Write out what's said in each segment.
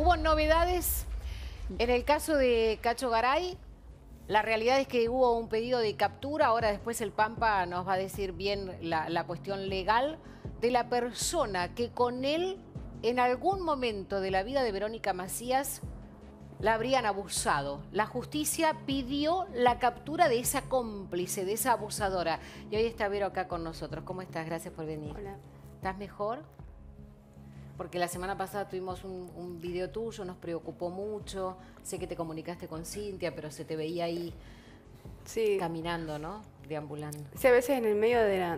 Hubo novedades en el caso de Cacho Garay. La realidad es que hubo un pedido de captura, ahora después el Pampa nos va a decir bien la, cuestión legal de la persona que con él en algún momento de la vida de Verónica Macías la habrían abusado. La justicia pidió la captura de esa cómplice, de esa abusadora. Y hoy está Vero acá con nosotros. ¿Cómo estás? Gracias por venir. Hola. ¿Estás mejor? porque la semana pasada tuvimos un, video tuyo, nos preocupó mucho, sé que te comunicaste con Cintia, pero se te veía ahí caminando, ¿no? Deambulando. Sí, a veces en el medio de la,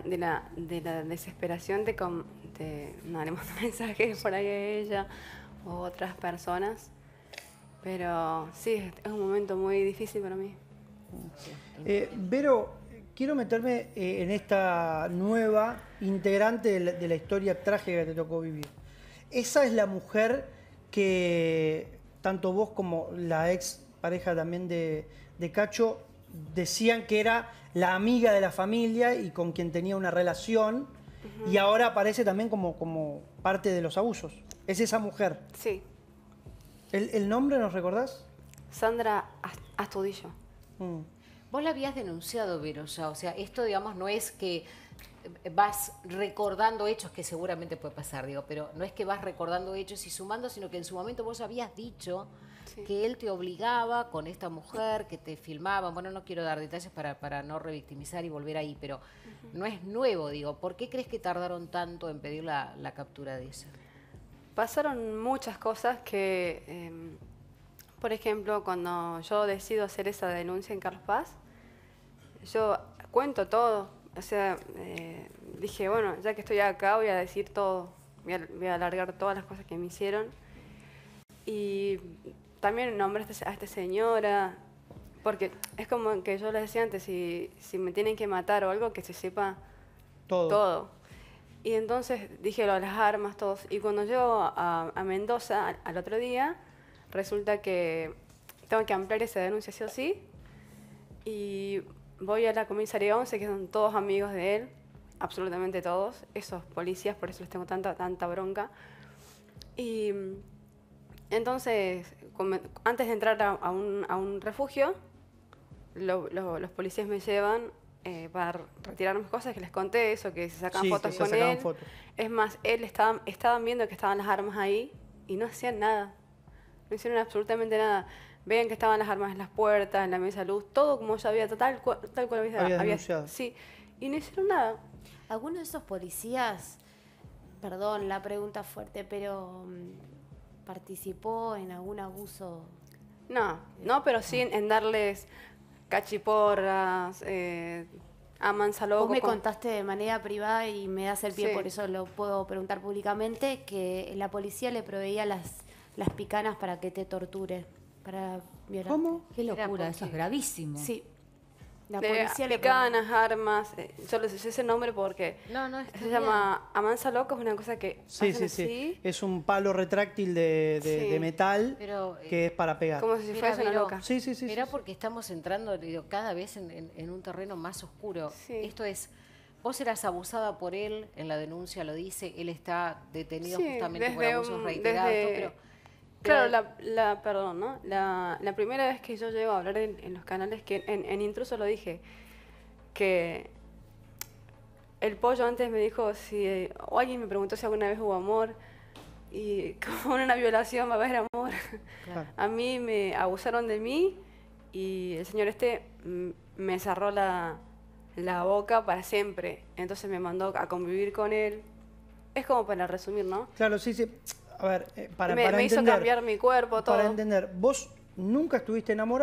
de la, desesperación te, com te mensajes por ahí a ella o otras personas, pero sí, es un momento muy difícil para mí. Eh, Vero, quiero meterme eh, en esta nueva integrante de la historia trágica que te tocó vivir. Esa es la mujer que tanto vos como la ex pareja también de, Cacho decían que era la amiga de la familia y con quien tenía una relación y ahora aparece también como, como parte de los abusos. Es esa mujer. Sí. ¿El, nombre nos recordás? Sandra Astudillo. Mm. Vos la habías denunciado, Vero, O sea, esto, digamos, no es que vas recordando hechos que seguramente puede pasar, digo, pero no es que vas recordando hechos y sumando, sino que en su momento vos habías dicho que él te obligaba con esta mujer, que te filmaba, bueno, no quiero dar detalles para, no revictimizar y volver ahí, pero no es nuevo, digo, ¿por qué crees que tardaron tanto en pedir la, captura de ella? Pasaron muchas cosas que, em, por ejemplo, cuando yo decido hacer esa denuncia en Carlos Paz, yo cuento todo, o sea, eh, dije, bueno, ya que estoy acá voy a decir todo, voy a, alargar todas las cosas que me hicieron. Y también nombré a, esta este señora, porque es como que yo les decía antes, si, si me tienen que matar o algo, que se sepa todo. todo. Y entonces dije lo las armas, todos. Y cuando llego a, a Mendoza al, otro día, resulta que tengo que ampliar esa denuncia sí o sí. Y voy a la comisaría 11, que son todos amigos de él, absolutamente todos, esos policías, por eso les tengo tanta, tanta bronca. Y entonces, antes de entrar a, un, a un refugio, los policías me llevan eh, para retirar mis cosas, que les conté eso, que se sacan fotos con él. Es más, él estaba, estaban viendo que estaban las armas ahí y no hacían nada. No hicieron absolutamente nada. Vean que estaban las armas en las puertas, en la mesa de luz, todo como ya había, tal, cual, tal había, había, Sí, y no hicieron nada. ¿Alguno de esos policías, perdón la pregunta fuerte, pero mm, ¿participó en algún abuso? No, no, pero sí en, darles cachiporras, eh, a Vos me contaste de manera privada y me das el pie, por eso lo puedo preguntar públicamente, que la policía le proveía las, las picanas para que te torture para ¿Cómo? Qué locura, eso es gravísimo. Sí. La policía le las armas. solo eh, yo ese nombre porque No, no, se llama Amansa Loco, es una cosa que Sí, sí, sí. Es un palo retráctil de, metal eh, que es para pegar. como si una loca. Sí, sí, sí. Mirá porque estamos entrando cada vez en, un terreno más oscuro. Esto es, vos eras abusada por él, en la denuncia lo dice, él está detenido justamente por abusos reiterados, pero Claro, la, perdón, ¿no? La, primera vez que yo llego a hablar en, los canales, que en, Intruso lo dije, que el pollo antes me dijo si, o alguien me preguntó si alguna vez hubo amor, y como una violación va a haber amor. A mí me abusaron de mí y el señor este me cerró la, la boca para siempre, entonces me mandó a convivir con él. Es como para resumir, ¿no? Claro, sí, sí a ver, eh, para, me, me hizo cambiar mi cuerpo, todo. Para entender, vos nunca estuviste enamorada.